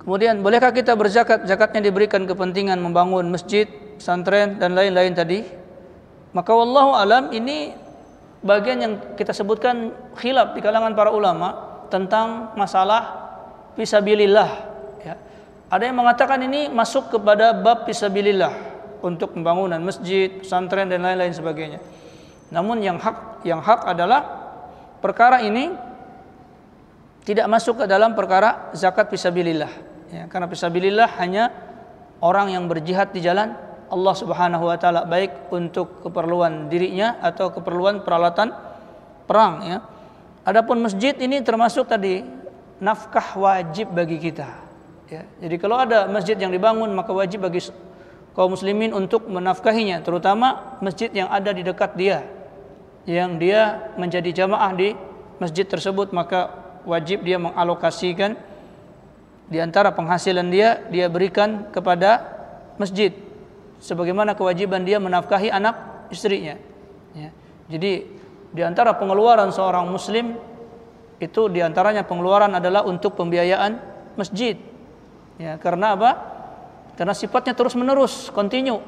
Kemudian bolehkah kita berzakat? Zakatnya diberikan kepentingan membangun masjid, pesantren dan lain-lain tadi. Maka wallahu alam ini bagian yang kita sebutkan khilaf di kalangan para ulama tentang masalah fisabilillah ya. Ada yang mengatakan ini masuk kepada bab fisabilillah untuk pembangunan masjid, pesantren dan lain-lain sebagainya. Namun yang hak yang hak adalah perkara ini tidak masuk ke dalam perkara zakat fisabilillah. Ya, karena fisabilillah hanya orang yang berjihad di jalan Allah Subhanahu wa taala baik untuk keperluan dirinya atau keperluan peralatan perang ya. Adapun masjid ini termasuk tadi nafkah wajib bagi kita. Ya. Jadi kalau ada masjid yang dibangun maka wajib bagi kaum muslimin untuk menafkahinya, terutama masjid yang ada di dekat dia, yang dia menjadi jamaah di masjid tersebut maka wajib dia mengalokasikan di antara penghasilan dia dia berikan kepada masjid sebagaimana kewajiban dia menafkahi anak istrinya ya. jadi di antara pengeluaran seorang muslim itu di antaranya pengeluaran adalah untuk pembiayaan masjid ya karena apa karena sifatnya terus menerus kontinu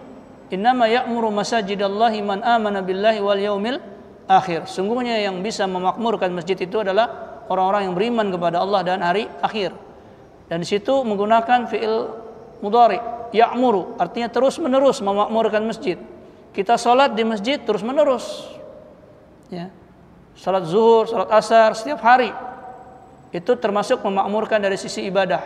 innama ya'muru masajidallahi man amana billahi wal yaumil akhir sungguhnya yang bisa memakmurkan masjid itu adalah orang-orang yang beriman kepada Allah dan hari akhir. Dan di situ menggunakan fiil mudhari, ya'muru, artinya terus-menerus memakmurkan masjid. Kita sholat di masjid terus-menerus. Ya. Salat zuhur, salat asar setiap hari. Itu termasuk memakmurkan dari sisi ibadah.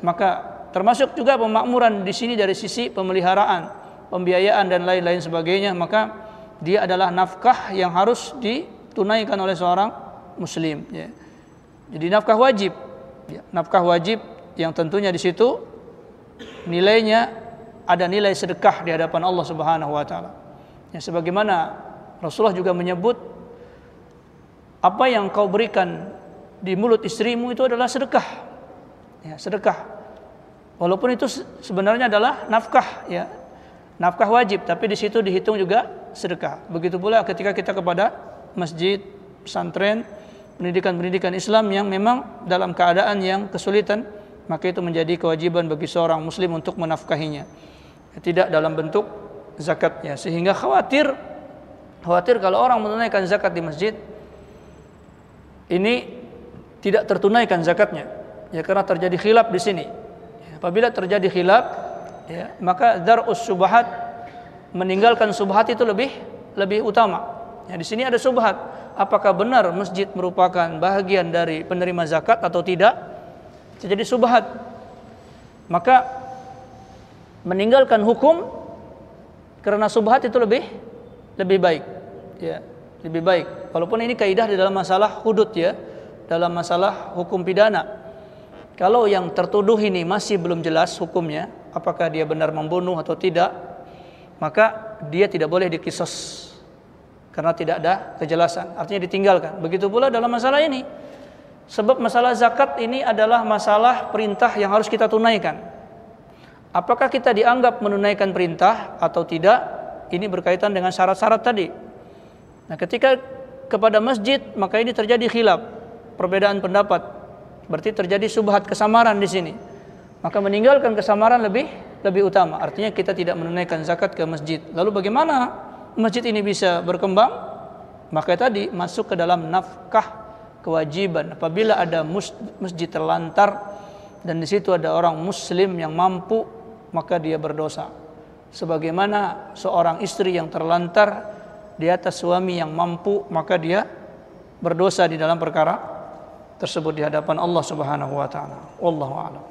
Maka termasuk juga pemakmuran di sini dari sisi pemeliharaan, pembiayaan dan lain-lain sebagainya, maka dia adalah nafkah yang harus ditunaikan oleh seorang muslim ya. Jadi nafkah wajib. Ya, nafkah wajib yang tentunya di situ nilainya ada nilai sedekah di hadapan Allah Subhanahu wa taala. Ya sebagaimana Rasulullah juga menyebut apa yang kau berikan di mulut istrimu itu adalah sedekah. Ya, sedekah. Walaupun itu sebenarnya adalah nafkah ya. Nafkah wajib, tapi di situ dihitung juga sedekah. Begitu pula ketika kita kepada masjid, pesantren, pendidikan-pendidikan Islam yang memang dalam keadaan yang kesulitan, maka itu menjadi kewajiban bagi seorang muslim untuk menafkahinya. Tidak dalam bentuk zakatnya sehingga khawatir khawatir kalau orang menunaikan zakat di masjid ini tidak tertunaikan zakatnya ya karena terjadi khilaf di sini ya, apabila terjadi khilaf ya maka darus subahat meninggalkan subhat itu lebih lebih utama Ya, di sini ada subhat, apakah benar masjid merupakan bahagian dari penerima zakat atau tidak? Jadi subhat. Maka meninggalkan hukum karena subhat itu lebih lebih baik. Ya, lebih baik. Walaupun ini kaidah di dalam masalah hudud ya, dalam masalah hukum pidana. Kalau yang tertuduh ini masih belum jelas hukumnya, apakah dia benar membunuh atau tidak, maka dia tidak boleh dikisos karena tidak ada kejelasan, artinya ditinggalkan. Begitu pula dalam masalah ini. Sebab masalah zakat ini adalah masalah perintah yang harus kita tunaikan. Apakah kita dianggap menunaikan perintah atau tidak? Ini berkaitan dengan syarat-syarat tadi. Nah, ketika kepada masjid, maka ini terjadi khilaf, perbedaan pendapat. Berarti terjadi subhat kesamaran di sini. Maka meninggalkan kesamaran lebih lebih utama. Artinya kita tidak menunaikan zakat ke masjid. Lalu bagaimana masjid ini bisa berkembang, maka tadi masuk ke dalam nafkah kewajiban. Apabila ada masjid terlantar dan di situ ada orang muslim yang mampu, maka dia berdosa. Sebagaimana seorang istri yang terlantar di atas suami yang mampu, maka dia berdosa di dalam perkara tersebut di hadapan Allah Subhanahu wa taala. Wallahu a'lam.